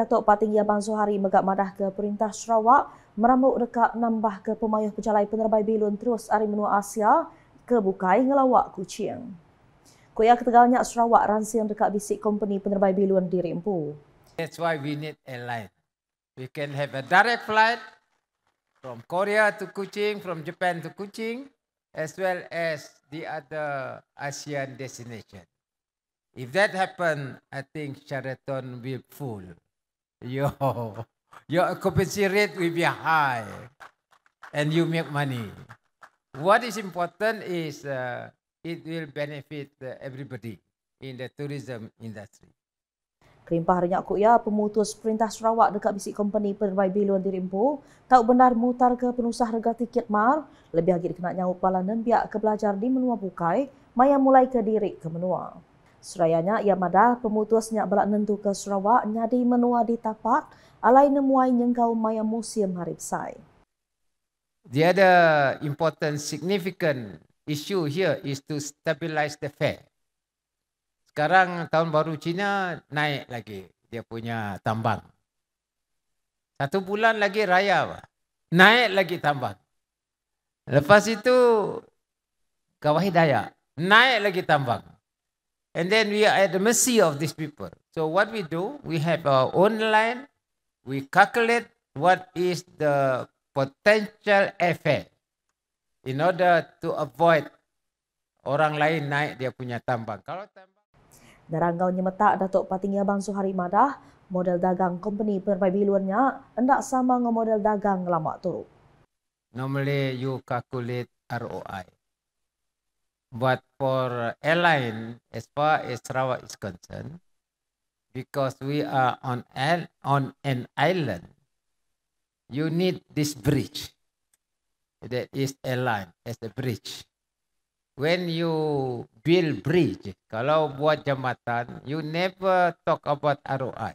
Datuk Patinggi Abang Zohari megak madah ke Perintah Sarawak merambut dekat nambah ke pemayuh pejalai penerbai bilun terus dari menua Asia ke Bukai Ngelawak Kuching. Koyak ketegalnya Sarawak ransian dekat bisik company penerbai bilun di Rimpu. That's why we need a line. We can have a direct flight from Korea to Kuching, from Japan to Kuching as well as the other ASEAN destination. If that happen, I think Sheraton will full. Yo, your occupancy rate will be high, and you make money. What is important is uh, it will benefit uh, everybody in the tourism industry. Kerimpah Renyak Kuk Ya pemutus perintah Sarawak dekat bisik company penerbai biluan di Rimpu tak benar mutar ke penusah rega tiket mar lebih lagi dikenak nyawa pala nembiak ke belajar di menua bukai maya mulai ke diri ke menua. Serayanya ia madah pemutusnya belak nentu ke Sarawak nyadi menua di tapak alai nemuai nyengkau maya musim harib sai. The other important significant issue here is to stabilize the fare. Sekarang tahun baru Cina naik lagi dia punya tambang. Satu bulan lagi raya. Naik lagi tambang. Lepas itu kawahidaya. Naik lagi tambang. And then we are at the mercy of these people. So what we do, we have our own line. We calculate what is the potential effect in order to avoid orang lain naik dia punya tambang. Kalau tambang... Darangau nyemetak Datuk Patingi Abang Suhari Madah, model dagang company penerbaik biluannya hendak sama dengan model dagang lama turun. Normally you calculate ROI. But for airline, as far as Sarawak is concerned, because we are on an, on an island, you need this bridge that is airline as a bridge. When you build bridge, kalau buat jambatan, you never talk about ROI.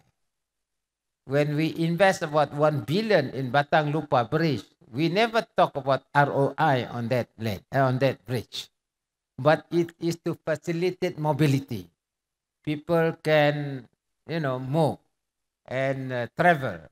When we invest about 1 billion in Batang Lupa Bridge, we never talk about ROI on that land, on that bridge. but it is to facilitate mobility. People can, you know, move and uh, travel.